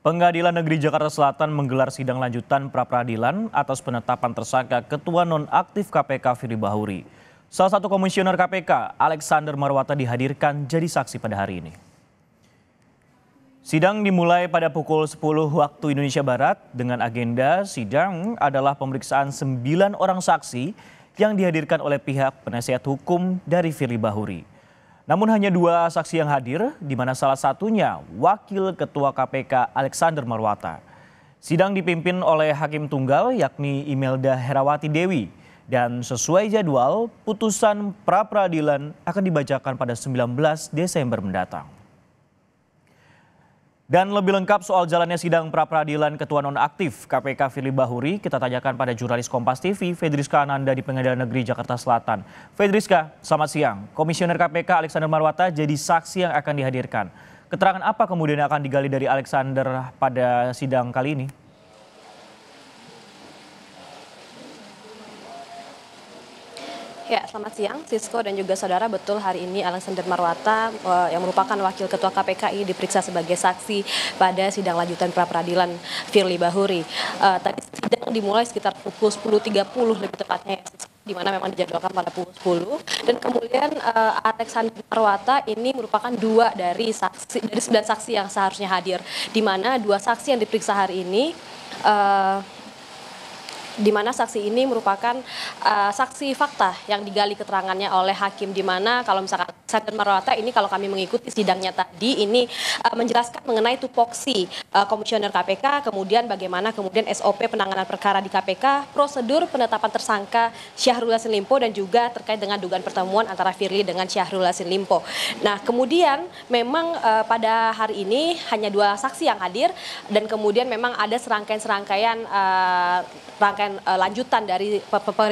Pengadilan Negeri Jakarta Selatan menggelar sidang lanjutan pra peradilan atas penetapan tersangka Ketua Nonaktif KPK Firly Bahuri. Salah satu komisioner KPK, Alexander Marwata dihadirkan jadi saksi pada hari ini. Sidang dimulai pada pukul 10 waktu Indonesia Barat dengan agenda sidang adalah pemeriksaan 9 orang saksi yang dihadirkan oleh pihak penasihat hukum dari Firly Bahuri. Namun hanya dua saksi yang hadir, di mana salah satunya Wakil Ketua KPK Alexander Marwata. Sidang dipimpin oleh Hakim Tunggal yakni Imelda Herawati Dewi dan sesuai jadwal putusan pra-peradilan akan dibacakan pada 19 Desember mendatang. Dan lebih lengkap soal jalannya sidang pra-peradilan Ketua Nonaktif KPK Firly Bahuri, kita tanyakan pada jurnalis Kompas TV, Fedriska Ananda di Pengadilan Negeri Jakarta Selatan. Fedriska, selamat siang. Komisioner KPK Alexander Marwata jadi saksi yang akan dihadirkan. Keterangan apa kemudian akan digali dari Alexander pada sidang kali ini? Ya, selamat siang Sisko dan juga saudara. Betul hari ini Alexander Marwata eh, yang merupakan wakil ketua KPKI diperiksa sebagai saksi pada sidang lanjutan pra peradilan Firly Bahuri. Eh, tadi sidang dimulai sekitar pukul 10.30 lebih tepatnya ya, di mana memang dijadwalkan pada pukul 10 dan kemudian uh, Alexander Marwata ini merupakan dua dari saksi dari sembilan saksi yang seharusnya hadir di mana dua saksi yang diperiksa hari ini uh, di mana saksi ini merupakan eh, saksi fakta yang digali keterangannya oleh hakim di mana kalau misalkan Sadan Marwata ini kalau kami mengikuti sidangnya tadi ini uh, menjelaskan mengenai tupoksi uh, komisioner KPK kemudian bagaimana kemudian SOP penanganan perkara di KPK prosedur penetapan tersangka Syahrul Yassin Limpo dan juga terkait dengan dugaan pertemuan antara Firly dengan Syahrul Yassin Limpo. Nah, kemudian memang uh, pada hari ini hanya dua saksi yang hadir dan kemudian memang ada serangkaian-serangkaian uh, rangkaian uh, lanjutan dari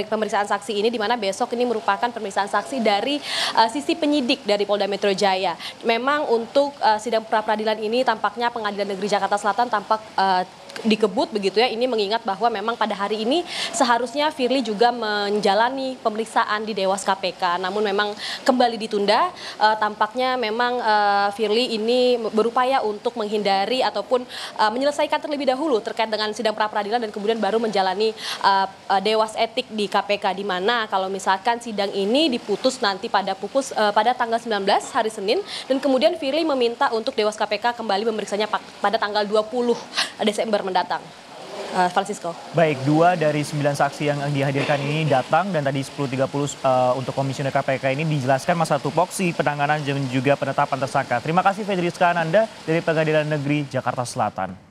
pemeriksaan saksi ini di mana besok ini merupakan pemeriksaan saksi dari uh, sisi penyidik penyidik dari Polda Metro Jaya. Memang untuk uh, sidang pra peradilan ini tampaknya Pengadilan Negeri Jakarta Selatan tampak uh, dikebut begitu ya. Ini mengingat bahwa memang pada hari ini seharusnya Firly juga menjalani pemeriksaan di Dewas KPK. Namun memang kembali ditunda. e, tampaknya memang e, Firly ini berupaya untuk menghindari ataupun e, menyelesaikan terlebih dahulu terkait dengan sidang pra peradilan dan kemudian baru menjalani e, e, Dewas Etik di KPK di mana kalau misalkan sidang ini diputus nanti pada pukul e, pada tanggal 19 hari Senin dan kemudian Firly meminta untuk Dewas KPK kembali memeriksanya pada tanggal 20 Desember mendatang. Eh, Francisco. Baik, dua dari sembilan saksi yang dihadirkan ini datang dan tadi 10.30 uh, eh, untuk komisioner KPK ini dijelaskan masa tupoksi penanganan dan juga penetapan tersangka. Terima kasih Federiska Ananda dari Pengadilan Negeri Jakarta Selatan.